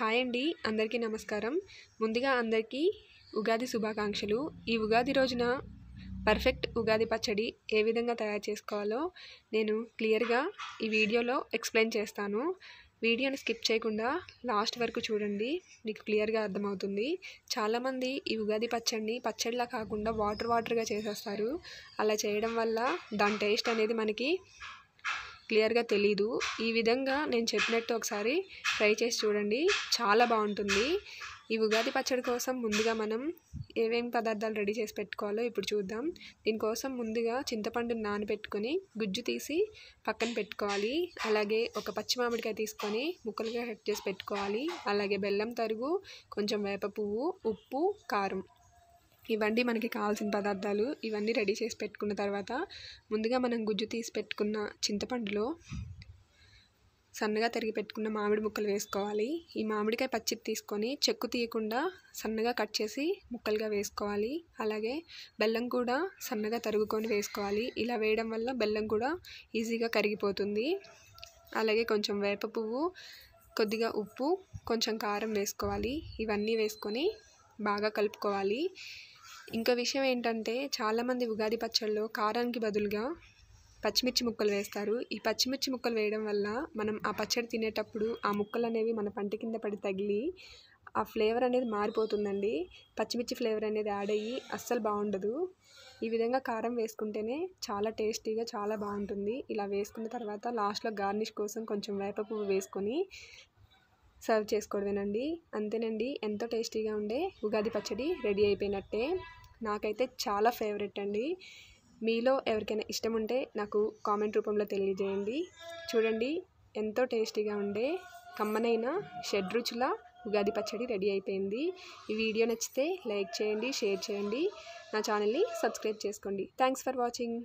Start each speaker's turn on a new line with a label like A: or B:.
A: hi అండి అందరికీ నమస్కారం ముందుగా అందరికీ ఉగాది శుభాకాంక్షలు ఈ ఉగాది రోజున పర్ఫెక్ట్ ఉగాది పచ్చడి ఏ విధంగా తయారు చేసుకోవాలో నేను క్లియర్గా ఈ వీడియోలో ఎక్స్ప్లెయిన్ చేస్తాను వీడియోని స్కిప్ చేయకుండా లాస్ట్ వరకు చూడండి మీకు క్లియర్గా అర్థమవుతుంది చాలామంది ఈ ఉగాది పచ్చడిని పచ్చడిలా కాకుండా వాటర్ వాటర్గా చేసేస్తారు అలా చేయడం వల్ల దాని టేస్ట్ అనేది మనకి క్లియర్గా తెలీదు ఈ విధంగా నేను చెప్పినట్టు ఒకసారి ట్రై చేసి చూడండి చాలా బాగుంటుంది ఈ ఉగాది పచ్చడి కోసం ముందుగా మనం ఏమేమి పదార్థాలు రెడీ చేసి పెట్టుకోవాలో ఇప్పుడు చూద్దాం దీనికోసం ముందుగా చింతపండు నానబెట్టుకొని గుజ్జు తీసి పక్కన పెట్టుకోవాలి అలాగే ఒక పచ్చి మామిడికాయ తీసుకొని ముక్కలుగా కట్ చేసి పెట్టుకోవాలి అలాగే బెల్లం తరుగు కొంచెం వేప పువ్వు ఉప్పు కారం ఇవ్వండి మనకి కావాల్సిన పదార్థాలు ఇవన్నీ రెడీ చేసి పెట్టుకున్న తర్వాత ముందుగా మనం గుజ్జు తీసి పెట్టుకున్న చింతపండులో సన్నగా తరిగి పెట్టుకున్న మామిడి ముక్కలు వేసుకోవాలి ఈ మామిడికాయ పచ్చిది తీసుకొని చెక్కు తీయకుండా సన్నగా కట్ చేసి ముక్కలుగా వేసుకోవాలి అలాగే బెల్లం కూడా సన్నగా తరుగుకొని వేసుకోవాలి ఇలా వేయడం వల్ల బెల్లం కూడా ఈజీగా కరిగిపోతుంది అలాగే కొంచెం వేప పువ్వు కొద్దిగా ఉప్పు కొంచెం కారం వేసుకోవాలి ఇవన్నీ వేసుకొని బాగా కలుపుకోవాలి ఇంకో విషయం ఏంటంటే చాలామంది ఉగాది పచ్చళ్ళలో కారానికి బదులుగా పచ్చిమిర్చి ముక్కలు వేస్తారు ఈ పచ్చిమిర్చి ముక్కలు వేయడం వల్ల మనం ఆ పచ్చడి తినేటప్పుడు ఆ ముక్కలు అనేవి మన పంట కింద పడి తగిలి ఆ ఫ్లేవర్ అనేది మారిపోతుందండి పచ్చిమిర్చి ఫ్లేవర్ అనేది యాడ్ అయ్యి అస్సలు బాగుండదు ఈ విధంగా కారం వేసుకుంటేనే చాలా టేస్టీగా చాలా బాగుంటుంది ఇలా వేసుకున్న తర్వాత లాస్ట్లో గార్నిష్ కోసం కొంచెం వేప పువ్వు వేసుకొని సర్వ్ చేసుకోవడమేనండి అంతేనండి ఎంతో టేస్టీగా ఉండే ఉగాది పచ్చడి రెడీ అయిపోయినట్టే నాకైతే చాలా ఫేవరెట్ అండి మీలో ఎవరికైనా ఇష్టం ఉంటే నాకు కామెంట్ రూపంలో తెలియజేయండి చూడండి ఎంతో టేస్టీగా ఉండే కమ్మనైన షడ్రుచుల ఉగాది పచ్చడి రెడీ అయిపోయింది ఈ వీడియో నచ్చితే లైక్ చేయండి షేర్ చేయండి నా ఛానల్ని సబ్స్క్రైబ్ చేసుకోండి థ్యాంక్స్ ఫర్ వాచింగ్